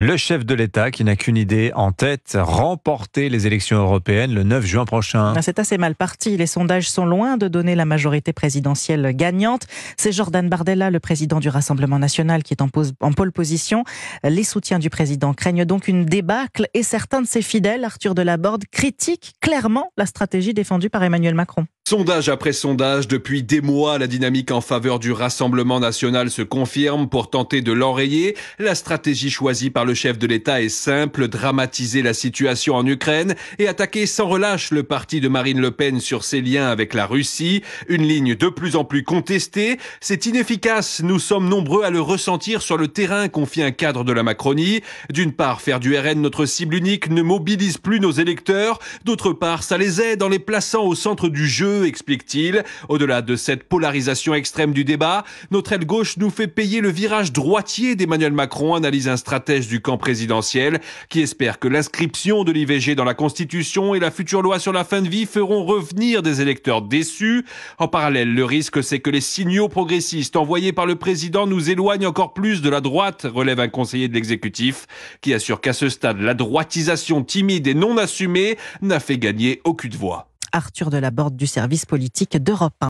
Le chef de l'État, qui n'a qu'une idée en tête, remporter les élections européennes le 9 juin prochain. Ah, c'est assez mal parti. Les sondages sont loin de donner la majorité présidentielle gagnante. C'est Jordan Bardella, le président du Rassemblement national, qui est en, pôle pole position. Les soutiens du président craignent donc une débâcle et certains de ses fidèles, Arthur Delaborde, critiquent clairement la stratégie défendue par Emmanuel Macron. Sondage après sondage, depuis des mois, la dynamique en faveur du Rassemblement national se confirme pour tenter de l'enrayer. La stratégie choisie par le chef de l'État est simple, dramatiser la situation en Ukraine et attaquer sans relâche le parti de Marine Le Pen sur ses liens avec la Russie, une ligne de plus en plus contestée. C'est inefficace, nous sommes nombreux à le ressentir sur le terrain, confie un cadre de la Macronie. D'une part, faire du RN notre cible unique ne mobilise plus nos électeurs, d'autre part, ça les aide en les plaçant au centre du jeu, explique-t-il. Au-delà de cette polarisation extrême du débat, notre aile gauche nous fait payer le virage droitier d'Emmanuel Macron, analyse un stratège du du camp présidentiel, qui espère que l'inscription de l'IVG dans la Constitution et la future loi sur la fin de vie feront revenir des électeurs déçus. En parallèle, le risque, c'est que les signaux progressistes envoyés par le président nous éloignent encore plus de la droite, relève un conseiller de l'exécutif, qui assure qu'à ce stade, la droitisation timide et non assumée n'a fait gagner aucune voix. Arthur Borde du service politique d'Europe